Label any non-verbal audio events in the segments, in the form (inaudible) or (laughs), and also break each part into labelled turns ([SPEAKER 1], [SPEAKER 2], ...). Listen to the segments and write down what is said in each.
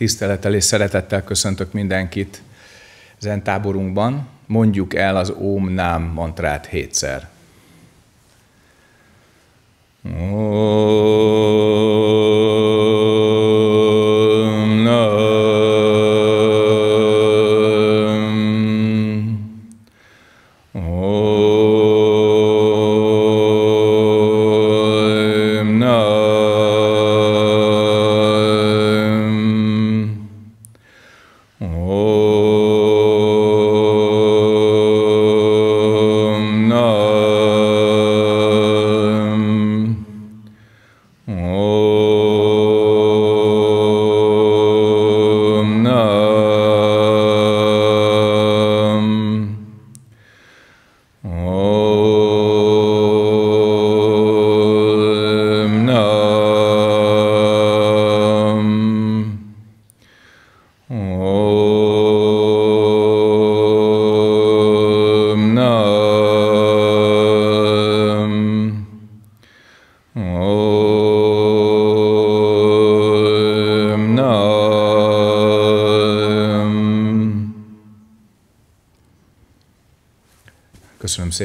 [SPEAKER 1] Tisztelettel és szeretettel köszöntök mindenkit zen táborunkban. Mondjuk el az om Nám mantrát hétszer. Oh.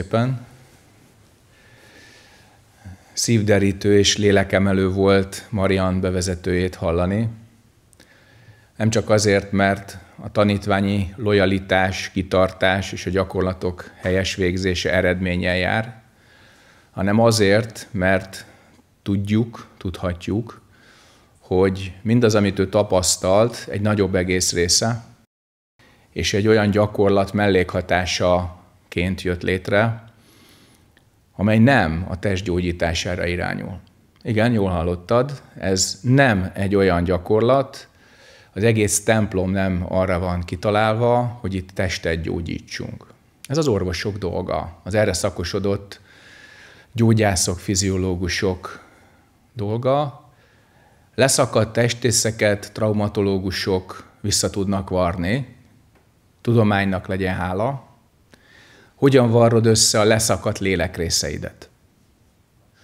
[SPEAKER 1] szépen. Szívderítő és lélekemelő volt Marian bevezetőjét hallani. Nem csak azért, mert a tanítványi lojalitás, kitartás és a gyakorlatok helyes végzése eredménnyel jár, hanem azért, mert tudjuk, tudhatjuk, hogy mindaz, amit ő tapasztalt, egy nagyobb egész része, és egy olyan gyakorlat mellékhatása ként jött létre, amely nem a test gyógyítására irányul. Igen, jól hallottad, ez nem egy olyan gyakorlat, az egész templom nem arra van kitalálva, hogy itt testet gyógyítsunk. Ez az orvosok dolga, az erre szakosodott gyógyászok, fiziológusok dolga. Leszakadt testészeket traumatológusok vissza tudnak varni, tudománynak legyen hála, hogyan varrod össze a leszakadt lélekrészeidet?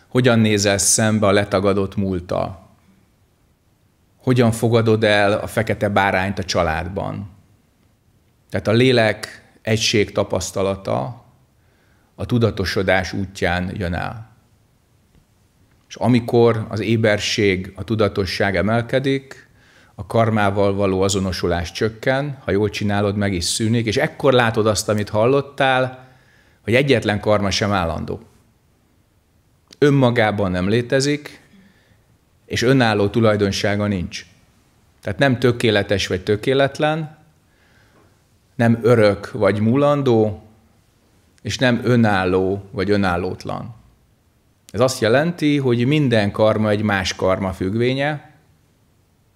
[SPEAKER 1] Hogyan nézel szembe a letagadott múlttal? Hogyan fogadod el a fekete bárányt a családban? Tehát a lélek egység tapasztalata a tudatosodás útján jön el. És amikor az éberség, a tudatosság emelkedik, a karmával való azonosulás csökken, ha jól csinálod, meg is szűnik, és ekkor látod azt, amit hallottál, hogy egyetlen karma sem állandó. Önmagában nem létezik, és önálló tulajdonsága nincs. Tehát nem tökéletes vagy tökéletlen, nem örök vagy mulandó, és nem önálló vagy önállótlan. Ez azt jelenti, hogy minden karma egy más karma függvénye,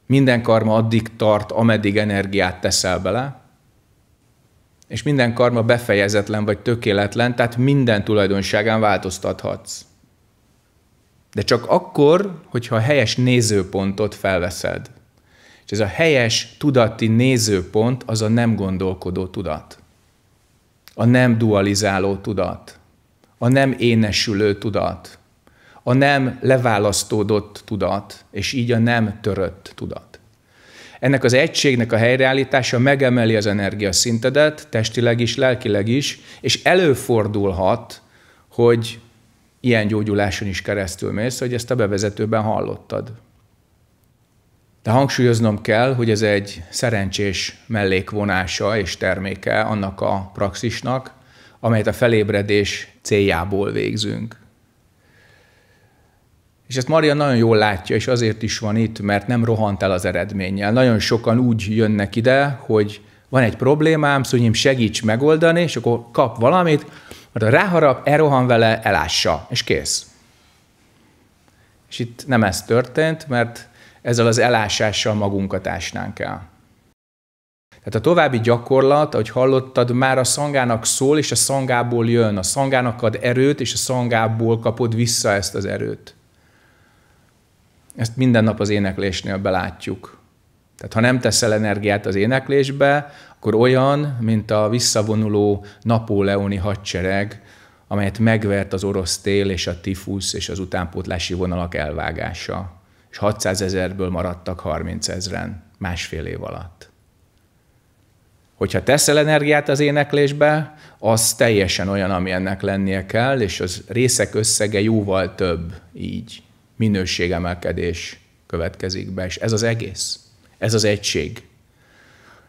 [SPEAKER 1] minden karma addig tart, ameddig energiát teszel bele, és minden karma befejezetlen vagy tökéletlen, tehát minden tulajdonságán változtathatsz. De csak akkor, hogyha a helyes nézőpontot felveszed. És ez a helyes tudati nézőpont az a nem gondolkodó tudat. A nem dualizáló tudat. A nem énesülő tudat a nem leválasztódott tudat, és így a nem törött tudat. Ennek az egységnek a helyreállítása megemeli az energiaszintedet, testileg is, lelkileg is, és előfordulhat, hogy ilyen gyógyuláson is keresztül mész, hogy ezt a bevezetőben hallottad. De hangsúlyoznom kell, hogy ez egy szerencsés mellékvonása és terméke annak a praxisnak, amelyet a felébredés céljából végzünk. És ezt Maria nagyon jól látja, és azért is van itt, mert nem rohant el az eredménnyel. Nagyon sokan úgy jönnek ide, hogy van egy problémám, szünyim segíts megoldani, és akkor kap valamit, mert a ráharap, elrohan vele, elássa, és kész. És itt nem ez történt, mert ezzel az elásással magunkat ásnánk el. Tehát a további gyakorlat, ahogy hallottad, már a szangának szól, és a szangából jön. A szangának ad erőt, és a szangából kapod vissza ezt az erőt. Ezt minden nap az éneklésnél belátjuk. Tehát ha nem teszel energiát az éneklésbe, akkor olyan, mint a visszavonuló napóleoni hadsereg, amelyet megvert az orosz tél és a tifusz és az utánpótlási vonalak elvágása. És 600 ezerből maradtak 30 ezeren másfél év alatt. Hogyha teszel energiát az éneklésbe, az teljesen olyan, ami ennek lennie kell, és az részek összege jóval több így minőségemelkedés következik be, és ez az egész. Ez az egység.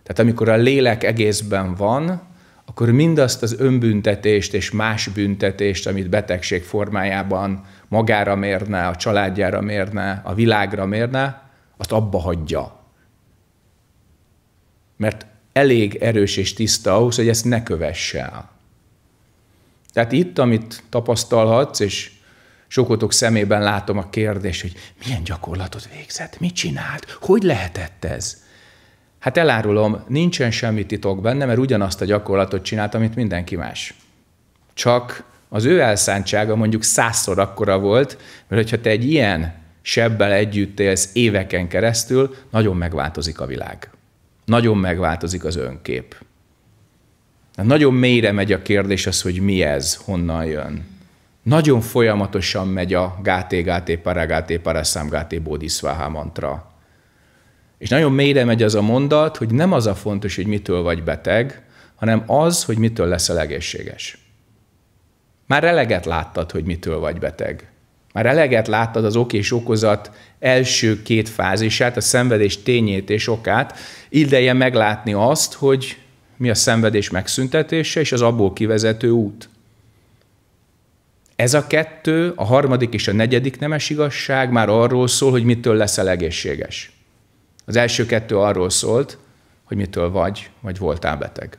[SPEAKER 1] Tehát amikor a lélek egészben van, akkor mindazt az önbüntetést és más büntetést, amit betegség formájában magára mérne, a családjára mérne, a világra mérne, azt abba hagyja. Mert elég erős és tiszta ahhoz, hogy ezt ne kövesse el. Tehát itt, amit tapasztalhatsz, és Sokotok szemében látom a kérdést, hogy milyen gyakorlatot végzett, mit csinált, hogy lehetett ez? Hát elárulom, nincsen semmi titok benne, mert ugyanazt a gyakorlatot csinált, amit mindenki más. Csak az ő elszántsága mondjuk százszor akkora volt, mert hogyha te egy ilyen sebbel együtt élsz éveken keresztül, nagyon megváltozik a világ. Nagyon megváltozik az önkép. Nagyon mélyre megy a kérdés az, hogy mi ez, honnan jön nagyon folyamatosan megy a Gáté, Gáté, Paragáté, Paraszám, Gáté, Bódiszváhá mantra. És nagyon mélyre megy az a mondat, hogy nem az a fontos, hogy mitől vagy beteg, hanem az, hogy mitől leszel egészséges. Már eleget láttad, hogy mitől vagy beteg. Már eleget láttad az ok és okozat első két fázisát, a szenvedés tényét és okát, ideje meglátni azt, hogy mi a szenvedés megszüntetése és az abból kivezető út. Ez a kettő, a harmadik és a negyedik nemes igazság már arról szól, hogy mitől leszel egészséges. Az első kettő arról szólt, hogy mitől vagy, vagy voltál beteg.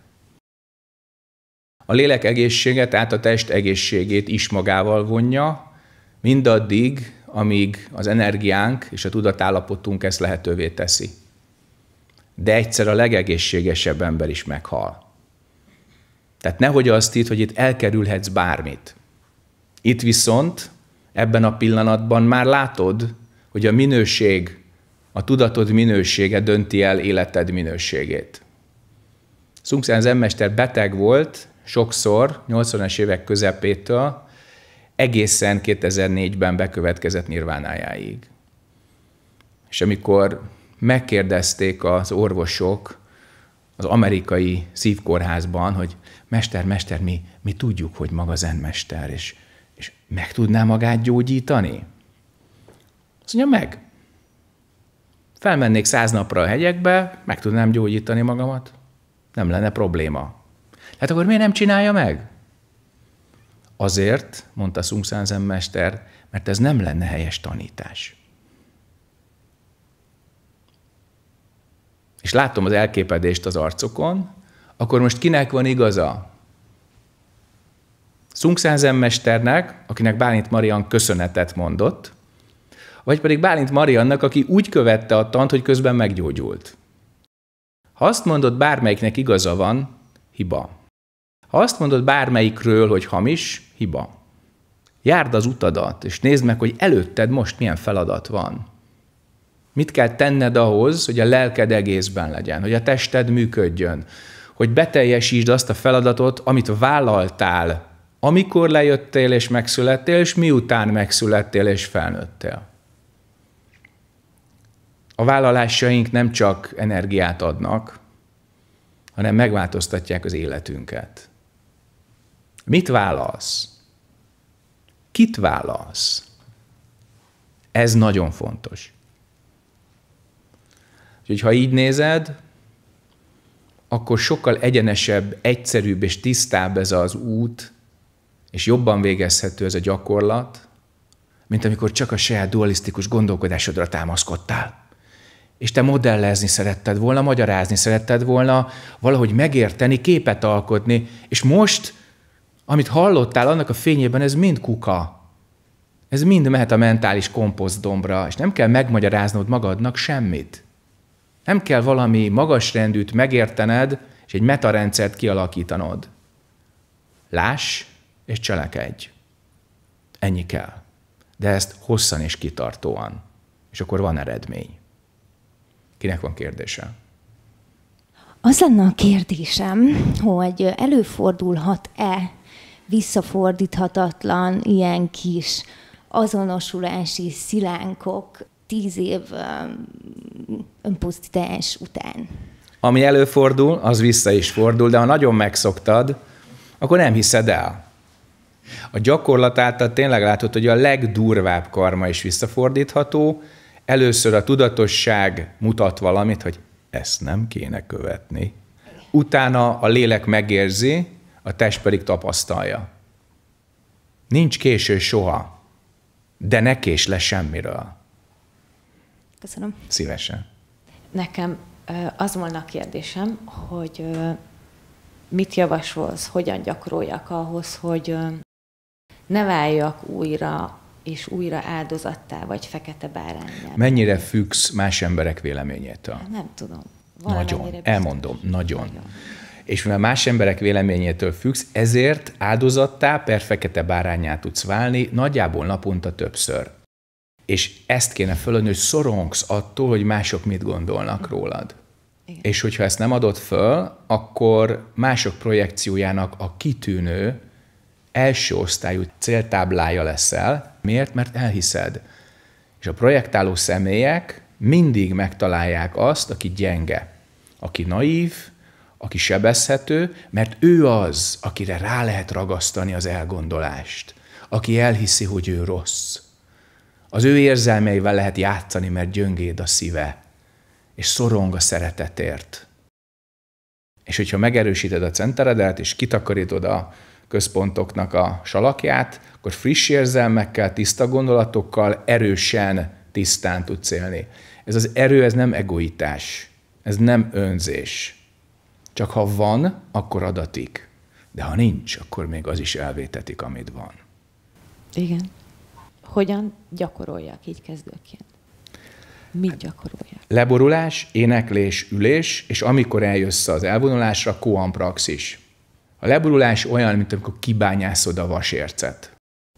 [SPEAKER 1] A lélek egészsége, tehát a test egészségét is magával vonja, mindaddig, amíg az energiánk és a tudatállapotunk ezt lehetővé teszi. De egyszer a legegészségesebb ember is meghal. Tehát nehogy azt itt, hogy itt elkerülhetsz bármit. Itt viszont ebben a pillanatban már látod, hogy a minőség, a tudatod minősége dönti el életed minőségét. Szungszán zenmester beteg volt sokszor, 80 es évek közepétől, egészen 2004-ben bekövetkezett nirvánájáig. És amikor megkérdezték az orvosok az amerikai szívkórházban, hogy mester, mester, mi, mi tudjuk, hogy maga zenmester, és és meg tudná magát gyógyítani? Azt mondja, meg. Felmennék száz napra a hegyekbe, meg tudnám gyógyítani magamat. Nem lenne probléma. Hát akkor miért nem csinálja meg? Azért, mondta Sung Sanzen mester, mert ez nem lenne helyes tanítás. És látom az elképedést az arcokon, akkor most kinek van igaza? Szunkszenzen mesternek, akinek Bálint Marian köszönetet mondott, vagy pedig Bálint Mariannak, aki úgy követte a tant, hogy közben meggyógyult. Ha azt mondod, bármelyiknek igaza van, hiba. Ha azt mondod bármelyikről, hogy hamis, hiba. Járd az utadat, és nézd meg, hogy előtted most milyen feladat van. Mit kell tenned ahhoz, hogy a lelked egészben legyen, hogy a tested működjön, hogy beteljesítsd azt a feladatot, amit vállaltál amikor lejöttél és megszülettél, és miután megszülettél és felnőttél. A vállalásaink nem csak energiát adnak, hanem megváltoztatják az életünket. Mit válasz? Kit válasz? Ez nagyon fontos. Úgyhogy ha így nézed, akkor sokkal egyenesebb, egyszerűbb és tisztább ez az út, és jobban végezhető ez a gyakorlat, mint amikor csak a saját dualisztikus gondolkodásodra támaszkodtál. És te modellezni szeretted volna, magyarázni szeretted volna, valahogy megérteni, képet alkotni, és most, amit hallottál, annak a fényében ez mind kuka. Ez mind mehet a mentális komposztdombra, és nem kell megmagyaráznod magadnak semmit. Nem kell valami magasrendűt megértened, és egy metarendszert kialakítanod. Láss, és cselekedj. Ennyi kell. De ezt hosszan és kitartóan. És akkor van eredmény. Kinek van kérdése? Az
[SPEAKER 2] lenne a kérdésem, hogy előfordulhat-e visszafordíthatatlan ilyen kis azonosulási szilánkok tíz év önpusztítás után?
[SPEAKER 1] Ami előfordul, az vissza is fordul, de ha nagyon megszoktad, akkor nem hiszed el. A gyakorlat által tényleg látod, hogy a legdurvább karma is visszafordítható. Először a tudatosság mutat valamit, hogy ezt nem kéne követni. Utána a lélek megérzi, a test pedig tapasztalja. Nincs késő soha, de ne kés le semmiről. Köszönöm. Szívesen.
[SPEAKER 2] Nekem az volna a kérdésem, hogy mit javasolsz, hogyan gyakoroljak ahhoz, hogy ne váljak újra és újra áldozattá vagy fekete bárányjá.
[SPEAKER 1] Mennyire függsz más emberek véleményétől? Hát nem tudom. Nagyon. Biztos. Elmondom, nagyon. nagyon. És mivel más emberek véleményétől függsz, ezért áldozattá, per fekete bárányá tudsz válni nagyjából naponta többször. És ezt kéne fölönni, hogy szorongsz attól, hogy mások mit gondolnak rólad. Igen. És hogyha ezt nem adod föl, akkor mások projekciójának a kitűnő, első osztályú céltáblája leszel. Miért? Mert elhiszed. És a projektáló személyek mindig megtalálják azt, aki gyenge, aki naív, aki sebezhető, mert ő az, akire rá lehet ragasztani az elgondolást, aki elhiszi, hogy ő rossz. Az ő érzelmeivel lehet játszani, mert gyöngéd a szíve, és szorong a szeretetért. És hogyha megerősíted a centeredet, és kitakarítod a központoknak a salakját, akkor friss érzelmekkel, tiszta gondolatokkal erősen tisztán tudsz élni. Ez az erő, ez nem egoitás, ez nem önzés. Csak ha van, akkor adatik. De ha nincs, akkor még az is elvétetik, amit van.
[SPEAKER 2] Igen. Hogyan gyakoroljak így kezdőként? Mit hát, gyakorolják?
[SPEAKER 1] Leborulás, éneklés, ülés, és amikor eljössz az elvonulásra, koan praxis. A leborulás olyan, mint amikor kibányászod a vasércet.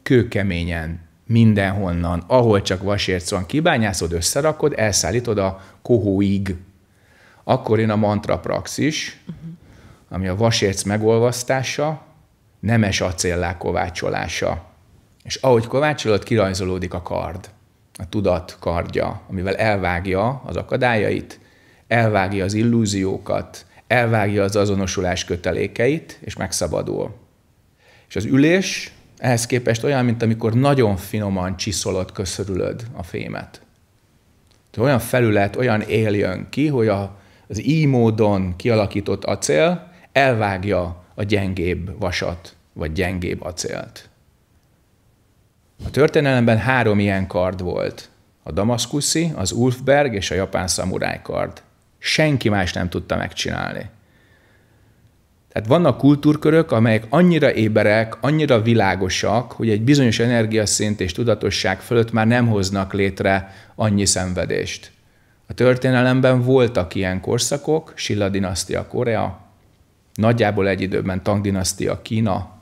[SPEAKER 1] Kőkeményen, mindenhonnan, ahol csak vasérc van, kibányászod, összerakod, elszállítod a kohóig. Akkor jön a mantra praxis, uh-huh. ami a vasérc megolvasztása, nemes acéllá kovácsolása. És ahogy kovácsolod, kirajzolódik a kard, a tudat kardja, amivel elvágja az akadályait, elvágja az illúziókat, elvágja az azonosulás kötelékeit, és megszabadul. És az ülés ehhez képest olyan, mint amikor nagyon finoman csiszolod, köszörülöd a fémet. Tehát olyan felület, olyan él jön ki, hogy a, az így módon kialakított acél elvágja a gyengébb vasat, vagy gyengébb acélt. A történelemben három ilyen kard volt. A damaszkuszi, az Ulfberg és a japán szamurájkard. kard. Senki más nem tudta megcsinálni. Tehát vannak kultúrkörök, amelyek annyira éberek, annyira világosak, hogy egy bizonyos energiaszint és tudatosság fölött már nem hoznak létre annyi szenvedést. A történelemben voltak ilyen korszakok, Silla dinasztia Korea, nagyjából egy időben Tang dinasztia Kína,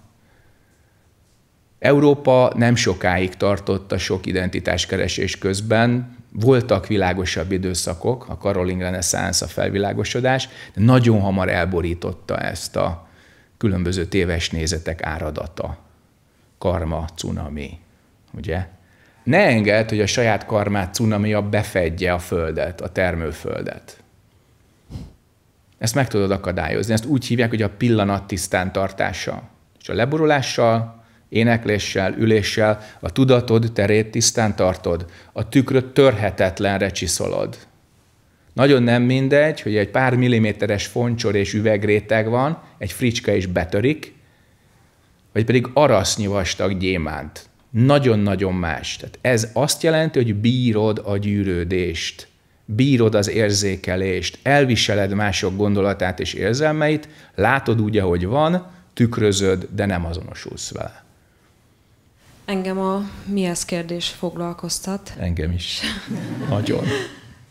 [SPEAKER 1] Európa nem sokáig tartott a sok identitáskeresés közben, voltak világosabb időszakok, a Karoling reneszánsz, a felvilágosodás, de nagyon hamar elborította ezt a különböző téves nézetek áradata. Karma, cunami, ugye? Ne engedd, hogy a saját karmát cunamia befedje a földet, a termőföldet. Ezt meg tudod akadályozni. Ezt úgy hívják, hogy a pillanat tisztán tartása. És a leborulással Énekléssel, üléssel a tudatod terét tisztán tartod, a tükröt törhetetlenre csiszolod. Nagyon nem mindegy, hogy egy pár milliméteres foncsor és üvegréteg van, egy fricska is betörik, vagy pedig arasznyi vastag gyémánt. Nagyon-nagyon más. Tehát ez azt jelenti, hogy bírod a gyűrődést, bírod az érzékelést, elviseled mások gondolatát és érzelmeit, látod úgy, ahogy van, tükrözöd, de nem azonosulsz vele.
[SPEAKER 2] Engem a mi ez kérdés foglalkoztat.
[SPEAKER 1] Engem is. Nagyon.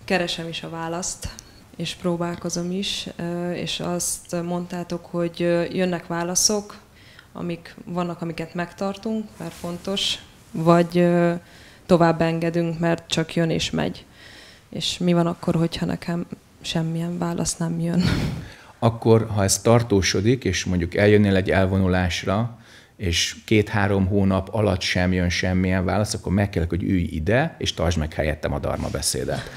[SPEAKER 2] Keresem is a választ, és próbálkozom is, és azt mondtátok, hogy jönnek válaszok, amik vannak, amiket megtartunk, mert fontos, vagy tovább engedünk, mert csak jön és megy. És mi van akkor, hogyha nekem semmilyen válasz nem jön?
[SPEAKER 1] Akkor, ha ez tartósodik, és mondjuk eljönnél egy elvonulásra, és két-három hónap alatt sem jön semmilyen válasz, akkor megkérlek, hogy ülj ide, és tartsd meg helyettem a darma beszédet.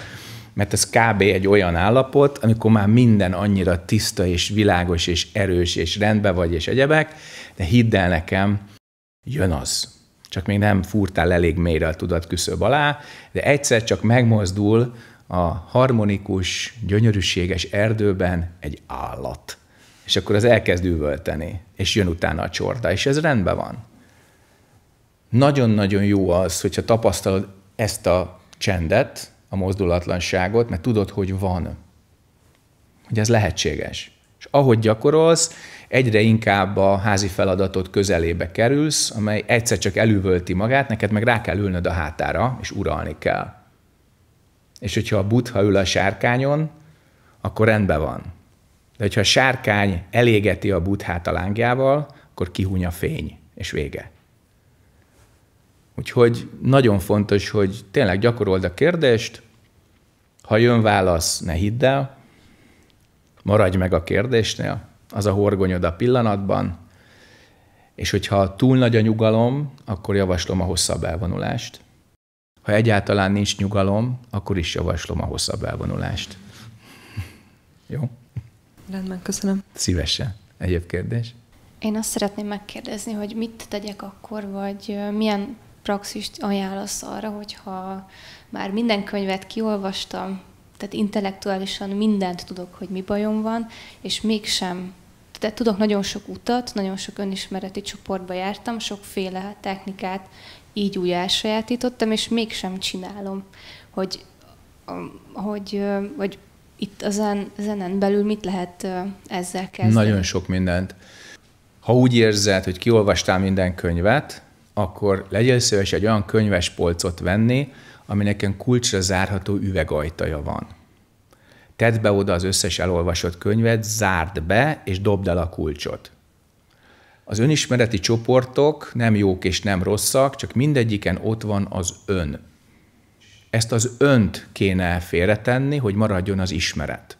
[SPEAKER 1] Mert ez kb. egy olyan állapot, amikor már minden annyira tiszta és világos és erős és rendben vagy és egyebek, de hidd el nekem, jön az. Csak még nem fúrtál elég mélyre a tudat küszöb alá, de egyszer csak megmozdul a harmonikus, gyönyörűséges erdőben egy állat és akkor az elkezd üvölteni, és jön utána a csorda, és ez rendben van. Nagyon-nagyon jó az, hogyha tapasztalod ezt a csendet, a mozdulatlanságot, mert tudod, hogy van, hogy ez lehetséges. És ahogy gyakorolsz, egyre inkább a házi feladatot közelébe kerülsz, amely egyszer csak elüvölti magát, neked meg rá kell ülnöd a hátára, és uralni kell. És hogyha a butha ül a sárkányon, akkor rendben van. De hogyha a sárkány elégeti a buthát a lángjával, akkor kihúny a fény, és vége. Úgyhogy nagyon fontos, hogy tényleg gyakorold a kérdést, ha jön válasz, ne hidd el, maradj meg a kérdésnél, az a horgonyod a pillanatban, és hogyha túl nagy a nyugalom, akkor javaslom a hosszabb elvonulást. Ha egyáltalán nincs nyugalom, akkor is javaslom a hosszabb elvonulást. Jó?
[SPEAKER 2] Rendben, köszönöm.
[SPEAKER 1] Szívesen. Egyéb kérdés?
[SPEAKER 2] Én azt szeretném megkérdezni, hogy mit tegyek akkor, vagy milyen praxist ajánlasz arra, hogyha már minden könyvet kiolvastam, tehát intellektuálisan mindent tudok, hogy mi bajom van, és mégsem tehát tudok nagyon sok utat, nagyon sok önismereti csoportba jártam, sokféle technikát így úgy elsajátítottam, és mégsem csinálom, hogy, hogy, hogy itt a zen, zenen belül mit lehet
[SPEAKER 3] ezzel kezdeni? Nagyon
[SPEAKER 1] sok mindent. Ha úgy érzed, hogy kiolvastál minden könyvet, akkor legyél szíves egy olyan könyvespolcot venni, aminek kulcsra zárható üvegajtaja van. Tedd be oda az összes elolvasott könyvet, zárd be, és dobd el a kulcsot. Az önismereti csoportok nem jók és nem rosszak, csak mindegyiken ott van az ön ezt az önt kéne félretenni, hogy maradjon az ismeret.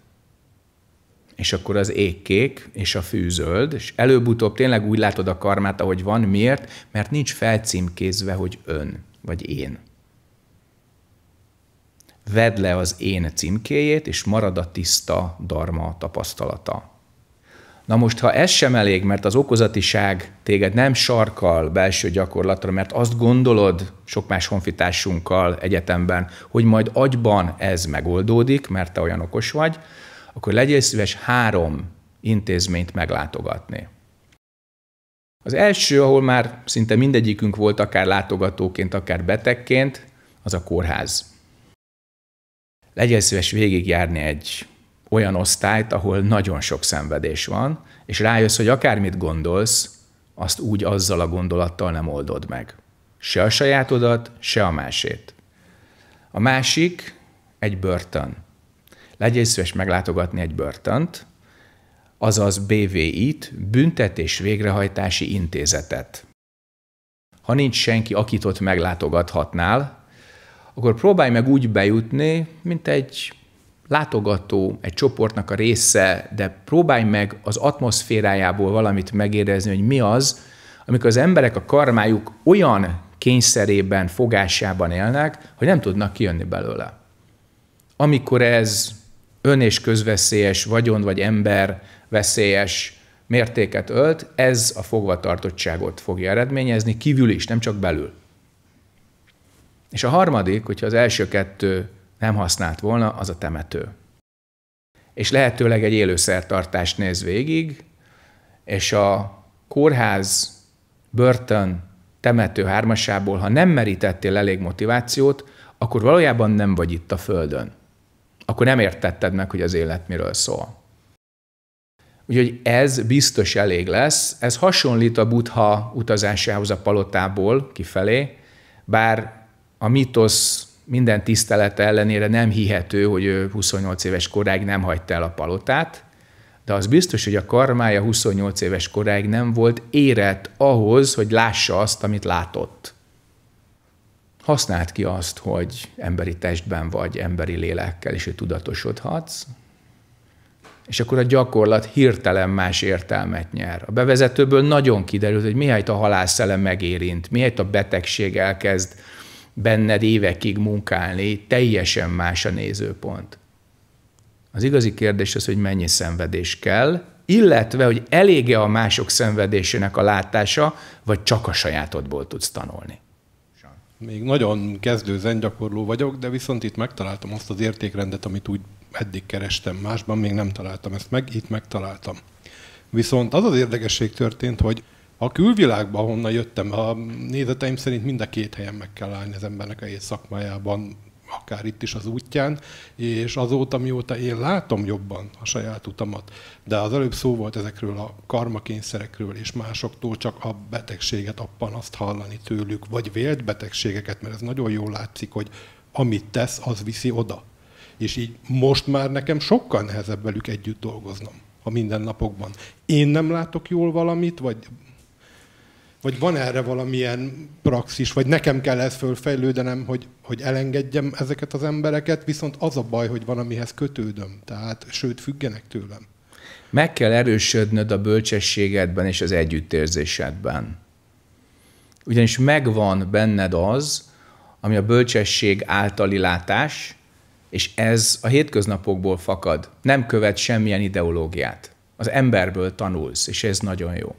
[SPEAKER 1] És akkor az égkék és a fűzöld, és előbb-utóbb tényleg úgy látod a karmát, ahogy van. Miért? Mert nincs felcímkézve, hogy ön vagy én. Vedd le az én címkéjét, és marad a tiszta darma tapasztalata. Na most, ha ez sem elég, mert az okozatiság téged nem sarkal belső gyakorlatra, mert azt gondolod sok más honfitársunkkal egyetemben, hogy majd agyban ez megoldódik, mert te olyan okos vagy, akkor legyél szíves három intézményt meglátogatni. Az első, ahol már szinte mindegyikünk volt, akár látogatóként, akár betegként, az a kórház. Legyél szíves végigjárni egy olyan osztályt, ahol nagyon sok szenvedés van, és rájössz, hogy akármit gondolsz, azt úgy azzal a gondolattal nem oldod meg. Se a sajátodat, se a másét. A másik egy börtön. Legyél szíves meglátogatni egy börtönt, azaz BVI-t, Büntetés Végrehajtási Intézetet. Ha nincs senki, akit ott meglátogathatnál, akkor próbálj meg úgy bejutni, mint egy látogató, egy csoportnak a része, de próbálj meg az atmoszférájából valamit megérezni, hogy mi az, amikor az emberek a karmájuk olyan kényszerében, fogásában élnek, hogy nem tudnak kijönni belőle. Amikor ez ön és közveszélyes, vagyon vagy ember veszélyes mértéket ölt, ez a fogvatartottságot fogja eredményezni kívül is, nem csak belül. És a harmadik, hogyha az első kettő nem használt volna, az a temető. És lehetőleg egy élőszertartást néz végig, és a kórház, börtön, temető hármasából, ha nem merítettél elég motivációt, akkor valójában nem vagy itt a Földön. Akkor nem értetted meg, hogy az élet miről szól. Úgyhogy ez biztos elég lesz. Ez hasonlít a Buddha utazásához a palotából kifelé, bár a mitosz minden tisztelete ellenére nem hihető, hogy ő 28 éves koráig nem hagyta el a palotát, de az biztos, hogy a karmája 28 éves koráig nem volt érett ahhoz, hogy lássa azt, amit látott. Használt ki azt, hogy emberi testben vagy, emberi lélekkel, és ő tudatosodhatsz, és akkor a gyakorlat hirtelen más értelmet nyer. A bevezetőből nagyon kiderült, hogy mihelyt a halálszelem megérint, mihelyt a betegség elkezd benned évekig munkálni, teljesen más a nézőpont. Az igazi kérdés az, hogy mennyi szenvedés kell, illetve, hogy elége a mások szenvedésének a látása, vagy csak a sajátodból
[SPEAKER 3] tudsz tanulni. Még nagyon kezdő zengyakorló vagyok, de viszont itt megtaláltam azt az értékrendet, amit úgy eddig kerestem. Másban még nem találtam ezt meg, itt megtaláltam. Viszont az az érdekesség történt, hogy a külvilágban, honnan jöttem, a nézeteim szerint mind a két helyen meg kell állni az embernek a szakmájában, akár itt is az útján, és azóta, mióta én látom jobban a saját utamat, de az előbb szó volt ezekről a karmakényszerekről és másoktól csak a betegséget, a panaszt hallani tőlük, vagy vélt betegségeket, mert ez nagyon jól látszik, hogy amit tesz, az viszi oda. És így most már nekem sokkal nehezebb velük együtt dolgoznom a mindennapokban. Én nem látok jól valamit, vagy vagy van erre valamilyen praxis, vagy nekem kell ezt fölfejlődenem, hogy, hogy elengedjem ezeket az embereket, viszont az a baj, hogy amihez kötődöm, tehát sőt, függenek tőlem. Meg kell
[SPEAKER 1] erősödnöd a bölcsességedben és az együttérzésedben. Ugyanis megvan benned az, ami a bölcsesség általi látás, és ez a hétköznapokból fakad. Nem követ semmilyen ideológiát. Az emberből tanulsz, és ez nagyon jó.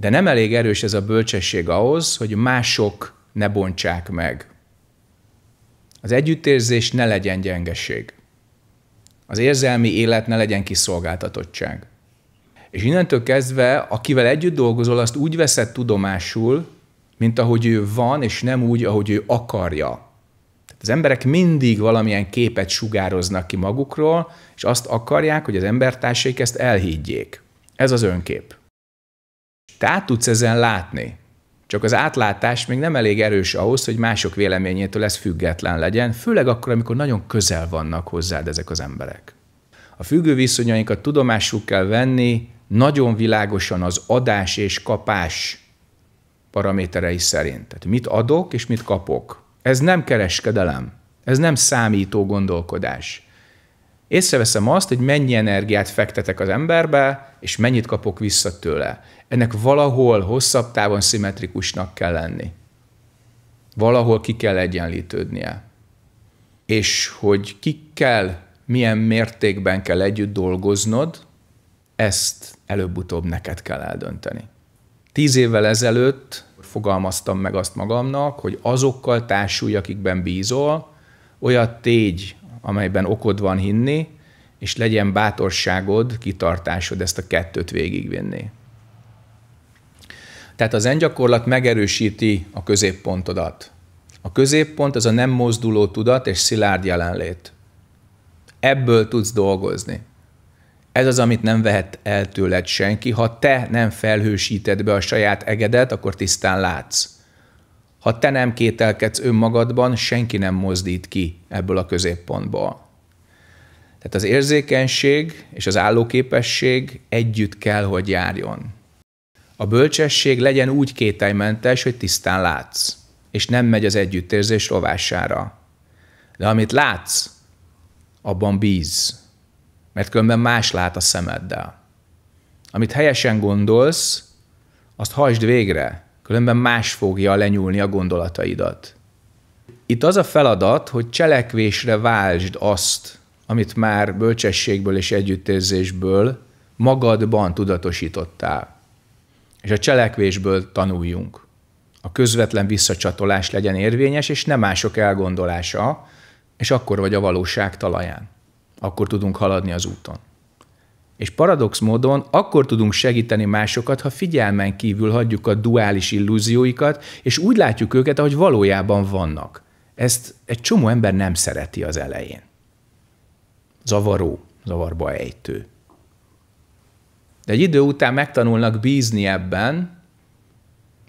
[SPEAKER 1] De nem elég erős ez a bölcsesség ahhoz, hogy mások ne bontsák meg. Az együttérzés ne legyen gyengeség. Az érzelmi élet ne legyen kiszolgáltatottság. És innentől kezdve, akivel együtt dolgozol, azt úgy veszed tudomásul, mint ahogy ő van, és nem úgy, ahogy ő akarja. Tehát az emberek mindig valamilyen képet sugároznak ki magukról, és azt akarják, hogy az embertársaik ezt elhiggyék. Ez az önkép át tudsz ezen látni. Csak az átlátás még nem elég erős ahhoz, hogy mások véleményétől ez független legyen, főleg akkor, amikor nagyon közel vannak hozzád ezek az emberek. A függő viszonyainkat tudomásuk kell venni, nagyon világosan az adás és kapás paraméterei szerint. Tehát mit adok és mit kapok. Ez nem kereskedelem, ez nem számító gondolkodás észreveszem azt, hogy mennyi energiát fektetek az emberbe, és mennyit kapok vissza tőle. Ennek valahol hosszabb távon szimmetrikusnak kell lenni. Valahol ki kell egyenlítődnie. És hogy ki kell milyen mértékben kell együtt dolgoznod, ezt előbb-utóbb neked kell eldönteni. Tíz évvel ezelőtt fogalmaztam meg azt magamnak, hogy azokkal társulj, akikben bízol, olyat tégy, amelyben okod van hinni, és legyen bátorságod, kitartásod ezt a kettőt végigvinni. Tehát az engyakorlat megerősíti a középpontodat. A középpont az a nem mozduló tudat és szilárd jelenlét. Ebből tudsz dolgozni. Ez az, amit nem vehet el tőled senki. Ha te nem felhősíted be a saját egedet, akkor tisztán látsz. Ha te nem kételkedsz önmagadban, senki nem mozdít ki ebből a középpontból. Tehát az érzékenység és az állóképesség együtt kell, hogy járjon. A bölcsesség legyen úgy kételymentes, hogy tisztán látsz, és nem megy az együttérzés rovására. De amit látsz, abban bíz, mert különben más lát a szemeddel. Amit helyesen gondolsz, azt hajtsd végre, különben más fogja lenyúlni a gondolataidat. Itt az a feladat, hogy cselekvésre váltsd azt, amit már bölcsességből és együttérzésből magadban tudatosítottál. És a cselekvésből tanuljunk. A közvetlen visszacsatolás legyen érvényes, és nem mások elgondolása, és akkor vagy a valóság talaján. Akkor tudunk haladni az úton. És paradox módon akkor tudunk segíteni másokat, ha figyelmen kívül hagyjuk a duális illúzióikat, és úgy látjuk őket, ahogy valójában vannak. Ezt egy csomó ember nem szereti az elején. Zavaró, zavarba ejtő. De egy idő után megtanulnak bízni ebben,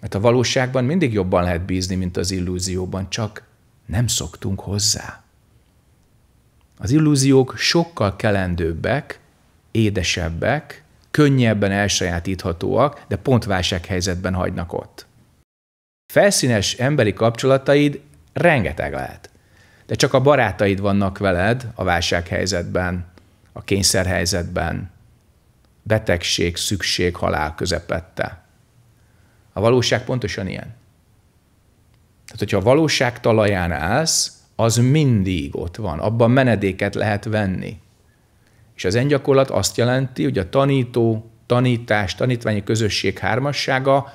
[SPEAKER 1] mert a valóságban mindig jobban lehet bízni, mint az illúzióban, csak nem szoktunk hozzá. Az illúziók sokkal kelendőbbek, édesebbek, könnyebben elsajátíthatóak, de pont válsághelyzetben hagynak ott. Felszínes emberi kapcsolataid rengeteg lehet, de csak a barátaid vannak veled a válsághelyzetben, a kényszerhelyzetben, betegség, szükség, halál közepette. A valóság pontosan ilyen. Tehát, hogyha a valóság talaján állsz, az mindig ott van, abban menedéket lehet venni. És az gyakorlat azt jelenti, hogy a tanító, tanítás, tanítványi közösség hármassága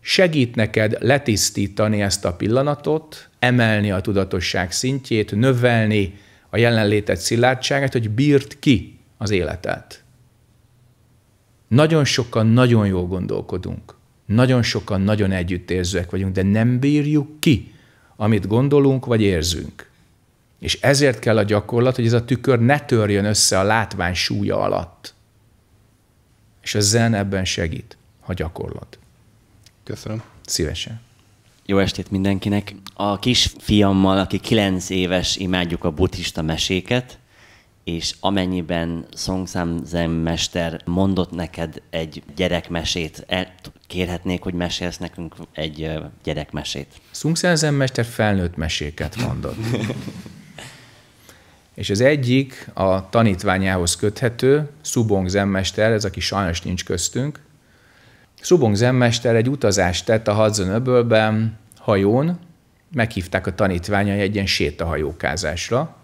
[SPEAKER 1] segít neked letisztítani ezt a pillanatot, emelni a tudatosság szintjét, növelni a jelenlétet szilárdságát, hogy bírt ki az életet. Nagyon sokan nagyon jól gondolkodunk, nagyon sokan nagyon együttérzőek vagyunk, de nem bírjuk ki, amit gondolunk vagy érzünk. És ezért kell a gyakorlat, hogy ez a tükör ne törjön össze a látvány súlya alatt. És a zen ebben segít, ha gyakorlat. Köszönöm. Szívesen. Jó estét mindenkinek. A kis fiammal, aki kilenc éves, imádjuk
[SPEAKER 2] a buddhista meséket, és amennyiben Zen mester
[SPEAKER 1] mondott neked egy gyerekmesét, el, kérhetnék, hogy mesélsz nekünk egy gyerekmesét. Zen mester felnőtt meséket mondott. (laughs) És az egyik a tanítványához köthető, Szubong zenmester, ez aki sajnos nincs köztünk. Szubong zenmester egy utazást tett a Hudson öbölben hajón, meghívták a tanítványai egy ilyen sétahajókázásra,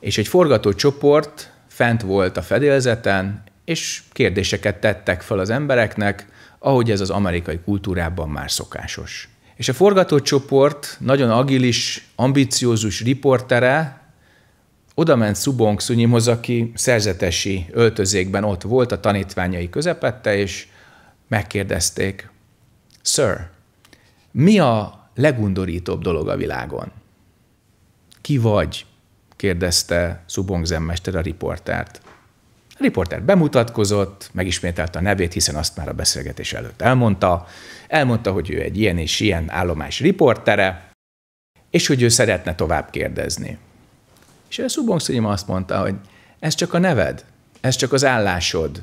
[SPEAKER 1] és egy forgatócsoport fent volt a fedélzeten, és kérdéseket tettek fel az embereknek, ahogy ez az amerikai kultúrában már szokásos. És a forgatócsoport nagyon agilis, ambiciózus riportere, oda ment Szubong Szunyimhoz, aki szerzetesi öltözékben ott volt a tanítványai közepette, és megkérdezték, Sir, mi a legundorítóbb dolog a világon? Ki vagy? kérdezte Szubong zenmester a riportert. A riporter bemutatkozott, megismételte a nevét, hiszen azt már a beszélgetés előtt elmondta. Elmondta, hogy ő egy ilyen és ilyen állomás riportere, és hogy ő szeretne tovább kérdezni. És a Subong azt mondta, hogy ez csak a neved, ez csak az állásod,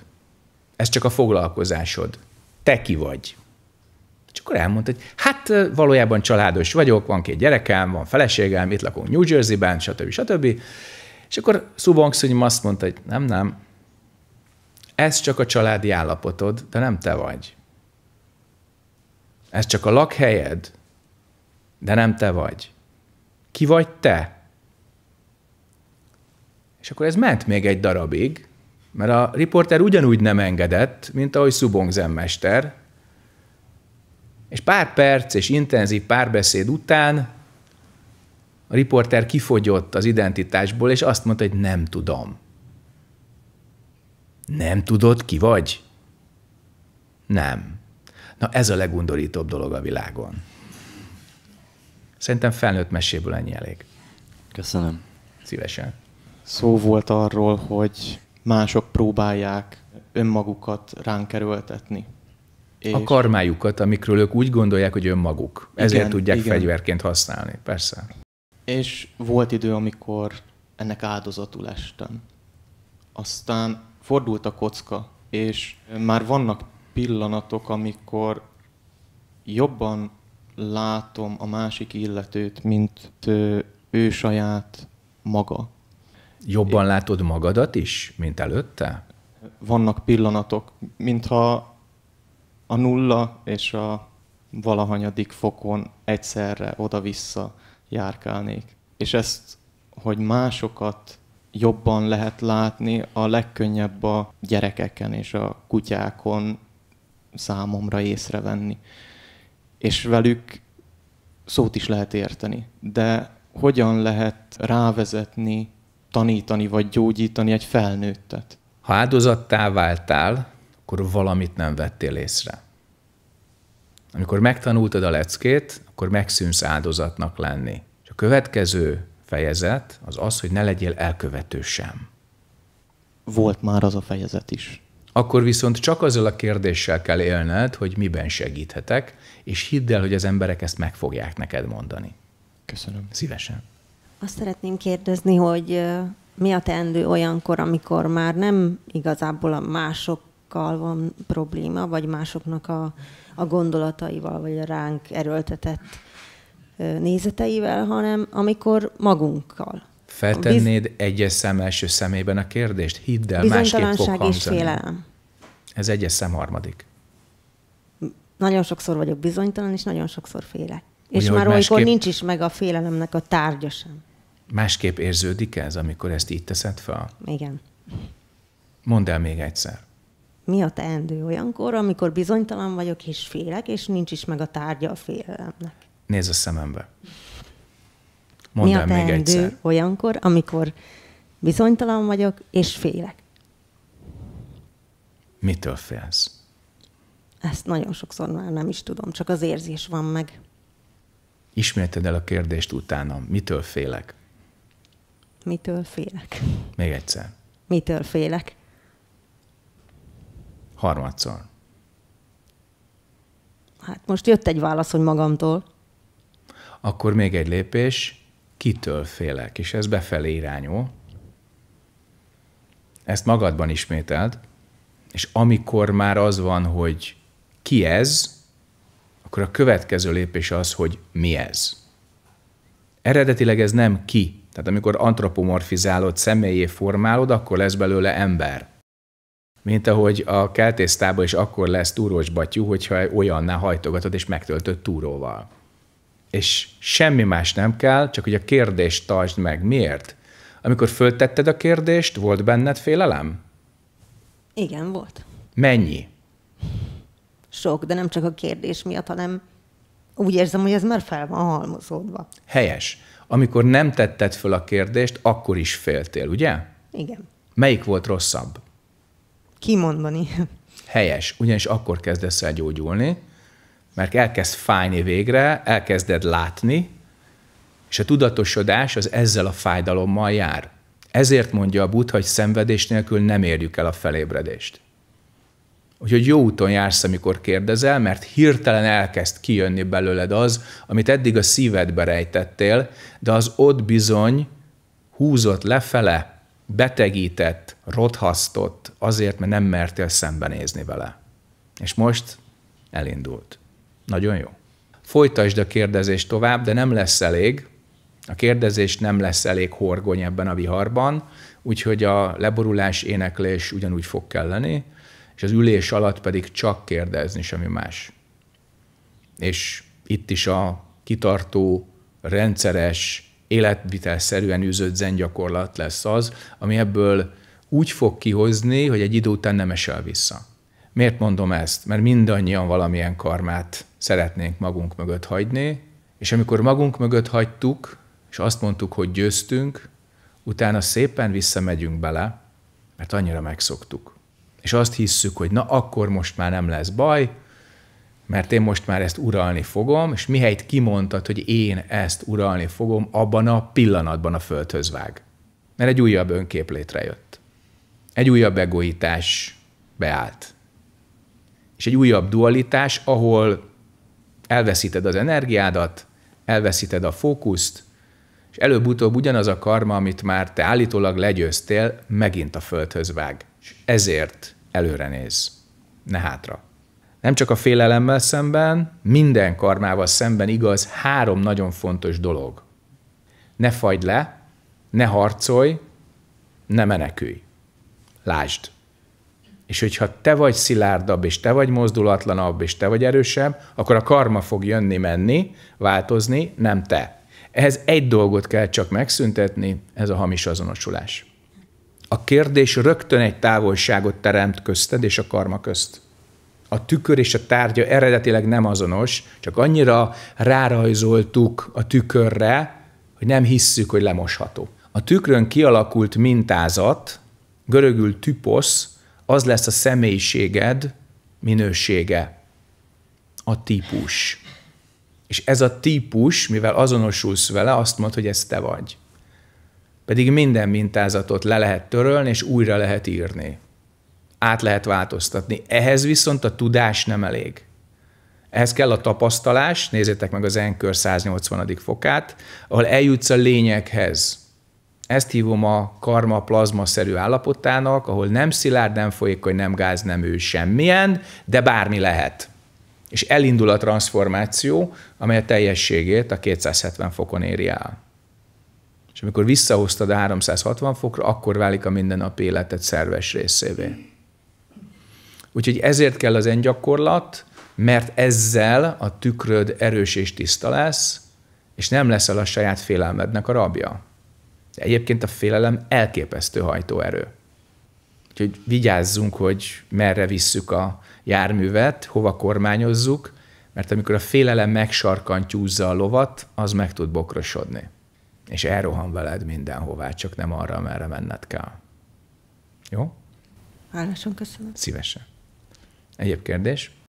[SPEAKER 1] ez csak a foglalkozásod. Te ki vagy. És akkor elmondta, hogy hát valójában családos vagyok, van két gyerekem, van feleségem, itt lakunk New Jersey-ben, stb. stb. És akkor Subong azt mondta, hogy nem, nem, ez csak a családi állapotod, de nem te vagy. Ez csak a lakhelyed, de nem te vagy. Ki vagy te? És akkor ez ment még egy darabig, mert a riporter ugyanúgy nem engedett, mint ahogy Szubong zenmester. És pár perc és intenzív párbeszéd után a riporter kifogyott az identitásból, és azt mondta, hogy nem tudom. Nem tudod, ki vagy? Nem. Na ez a legundorítóbb dolog a világon. Szerintem felnőtt meséből ennyi elég. Köszönöm. Szívesen
[SPEAKER 4] szó volt arról, hogy mások próbálják önmagukat ránk erőltetni. És... A
[SPEAKER 1] karmájukat, amikről ők úgy gondolják, hogy önmaguk. Igen, Ezért tudják igen. fegyverként használni, persze.
[SPEAKER 4] És volt idő, amikor ennek áldozatul estem. Aztán fordult a kocka, és már vannak pillanatok, amikor jobban látom a másik illetőt, mint ő saját maga. Jobban látod magadat is, mint előtte? Vannak pillanatok, mintha a nulla és a valahanyadik fokon egyszerre oda-vissza járkálnék. És ezt, hogy másokat jobban lehet látni, a legkönnyebb a gyerekeken és a kutyákon számomra észrevenni. És velük szót is lehet érteni, de hogyan lehet rávezetni
[SPEAKER 1] tanítani vagy gyógyítani egy felnőttet. Ha áldozattá váltál, akkor valamit nem vettél észre. Amikor megtanultad a leckét, akkor megszűnsz áldozatnak lenni. És a következő fejezet az az, hogy ne legyél elkövető sem. Volt
[SPEAKER 4] már az a fejezet is.
[SPEAKER 1] Akkor viszont csak azzal a kérdéssel kell élned, hogy miben segíthetek, és hidd el, hogy az emberek ezt meg fogják neked mondani. Köszönöm. Szívesen.
[SPEAKER 2] Azt szeretném kérdezni, hogy mi a teendő olyankor, amikor már nem igazából a másokkal van probléma, vagy másoknak a, a gondolataival, vagy a ránk erőltetett nézeteivel, hanem amikor magunkkal.
[SPEAKER 1] Feltennéd biz... egyes szem első szemében a kérdést? Hidd el, másképp fog hangzani. és félelem. Ez egyes szem harmadik.
[SPEAKER 2] Nagyon sokszor vagyok bizonytalan, és nagyon sokszor félek. És Ugyan, már olykor másképp... nincs is meg a félelemnek a tárgya sem.
[SPEAKER 1] Másképp érződik ez, amikor ezt így teszed fel? Igen. Mondd el még egyszer.
[SPEAKER 2] Mi a teendő olyankor, amikor bizonytalan vagyok és félek, és nincs is meg a tárgya a félelemnek?
[SPEAKER 1] Nézz a szemembe. Mondd Mi el a teendő még egyszer. olyankor, amikor
[SPEAKER 2] bizonytalan vagyok és félek?
[SPEAKER 1] Mitől félsz?
[SPEAKER 2] Ezt nagyon sokszor már nem is tudom, csak az érzés van meg.
[SPEAKER 1] Ismerted el a kérdést utána. Mitől félek?
[SPEAKER 2] Mitől félek? Még egyszer. Mitől félek?
[SPEAKER 1] Harmadszor.
[SPEAKER 2] Hát most jött egy válasz, hogy magamtól.
[SPEAKER 1] Akkor még egy lépés, kitől félek, és ez befelé irányul. Ezt magadban ismételd, és amikor már az van, hogy ki ez, akkor a következő lépés az, hogy mi ez. Eredetileg ez nem ki tehát amikor antropomorfizálod, személyé formálod, akkor lesz belőle ember. Mint ahogy a keltésztában is akkor lesz túrós batyú, hogyha olyanná hajtogatod és megtöltöd túróval. És semmi más nem kell, csak hogy a kérdést tartsd meg. Miért? Amikor föltetted a kérdést, volt benned félelem?
[SPEAKER 2] Igen, volt. Mennyi? Sok, de nem csak a kérdés miatt, hanem úgy érzem, hogy ez már fel van halmozódva.
[SPEAKER 1] Helyes amikor nem tetted föl a kérdést, akkor is féltél, ugye? Igen. Melyik volt rosszabb?
[SPEAKER 2] Kimondani.
[SPEAKER 1] Helyes, ugyanis akkor kezdesz el gyógyulni, mert elkezd fájni végre, elkezded látni, és a tudatosodás az ezzel a fájdalommal jár. Ezért mondja a Buddha, hogy szenvedés nélkül nem érjük el a felébredést. Úgyhogy jó úton jársz, amikor kérdezel, mert hirtelen elkezd kijönni belőled az, amit eddig a szívedbe rejtettél, de az ott bizony húzott lefele, betegített, rothasztott, azért, mert nem mertél szembenézni vele. És most elindult. Nagyon jó. Folytasd a kérdezést tovább, de nem lesz elég. A kérdezés nem lesz elég horgony ebben a viharban, úgyhogy a leborulás éneklés ugyanúgy fog kelleni, és az ülés alatt pedig csak kérdezni, semmi más. És itt is a kitartó, rendszeres, életvitelszerűen űzött zengyakorlat lesz az, ami ebből úgy fog kihozni, hogy egy idő után nem esel vissza. Miért mondom ezt? Mert mindannyian valamilyen karmát szeretnénk magunk mögött hagyni, és amikor magunk mögött hagytuk, és azt mondtuk, hogy győztünk, utána szépen visszamegyünk bele, mert annyira megszoktuk. És azt hisszük, hogy na akkor most már nem lesz baj, mert én most már ezt uralni fogom, és mihelyt kimondtad, hogy én ezt uralni fogom, abban a pillanatban a földhöz vág. Mert egy újabb önkép létrejött. Egy újabb egoitás beállt. És egy újabb dualitás, ahol elveszíted az energiádat, elveszíted a fókuszt, és előbb-utóbb ugyanaz a karma, amit már te állítólag legyőztél, megint a földhöz vág és ezért előre néz, ne hátra. Nem csak a félelemmel szemben, minden karmával szemben igaz három nagyon fontos dolog. Ne fagyd le, ne harcolj, ne menekülj. Lásd. És hogyha te vagy szilárdabb, és te vagy mozdulatlanabb, és te vagy erősebb, akkor a karma fog jönni, menni, változni, nem te. Ehhez egy dolgot kell csak megszüntetni, ez a hamis azonosulás. A kérdés rögtön egy távolságot teremt közted és a karma közt. A tükör és a tárgya eredetileg nem azonos, csak annyira rárajzoltuk a tükörre, hogy nem hisszük, hogy lemosható. A tükrön kialakult mintázat, görögül tüposz, az lesz a személyiséged minősége, a típus. És ez a típus, mivel azonosulsz vele, azt mond, hogy ez te vagy. Pedig minden mintázatot le lehet törölni, és újra lehet írni. Át lehet változtatni. Ehhez viszont a tudás nem elég. Ehhez kell a tapasztalás, nézzétek meg az Enkör 180. fokát, ahol eljutsz a lényeghez. Ezt hívom a karma plazma szerű állapotának, ahol nem szilárd, nem folyékony, nem gáz, nem ő semmilyen, de bármi lehet. És elindul a transformáció, amely a teljességét a 270 fokon éri el. És amikor visszahoztad a 360 fokra, akkor válik a mindennapi életed szerves részévé. Úgyhogy ezért kell az engyakorlat, mert ezzel a tükröd erős és tiszta lesz, és nem leszel a saját félelmednek a rabja. De egyébként a félelem elképesztő hajtóerő. Úgyhogy vigyázzunk, hogy merre visszük a járművet, hova kormányozzuk, mert amikor a félelem megsarkantyúzza a lovat, az meg tud bokrosodni és elrohan veled mindenhová, csak nem arra, merre menned kell. Jó?
[SPEAKER 2] Hálásan köszönöm.
[SPEAKER 1] Szívesen. Egyéb kérdés?